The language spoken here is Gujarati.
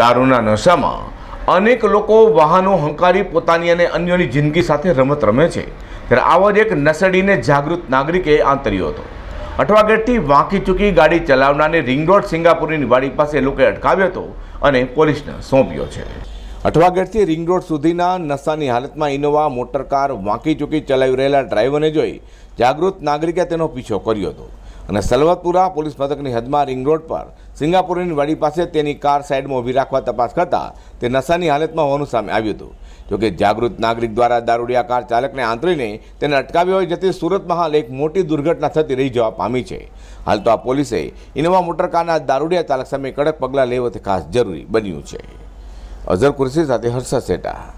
દારૂના નશામાં અનેક લોકો વાહનો હંકારી પોતાની અને અન્યોની જિંદગી સાથે રમત રમે છે ત્યારે આવો જ એક નસડીને જાગૃત નાગરિકે આંતર્યો હતો અઠવાગઢથી વાંકી ચૂકી ગાડી ચલાવનારને રિંગ રોડ સિંગાપુરની વાડી પાસે લોકોએ અટકાવ્યો હતો અને પોલીસને સોંપ્યો છે અઠવાગઢથી રિંગ રોડ સુધીના નશાની હાલતમાં ઇનોવા મોટરકાર વાંકી ચૂકી ચલાવી રહેલા ડ્રાઈવરને જોઈ જાગૃત નાગરિકે તેનો પીછો કર્યો હતો અને સલવતપુરા પોલીસ મથકની હદમાં રિંગ રોડ પર સિંગાપુરની વાડી પાસે તેની કાર સાઇડમાં ઊભી રાખવા તપાસ કરતાં તે નશાની હાલતમાં હોવાનું સામે આવ્યું હતું જોકે જાગૃત નાગરિક દ્વારા દારૂડિયા કાર ચાલકને આંતરીને તેને અટકાવી હોય જતી સુરતમાં હાલ એક મોટી દુર્ઘટના થતી રહી જવા પામી છે હાલ તો આ પોલીસે ઇનોવા મોટરકારના દારૂડિયા ચાલક સામે કડક પગલાં લેવા તે ખાસ જરૂરી બન્યું છે અઝર કુરશી સાથે હર્ષદ સેટા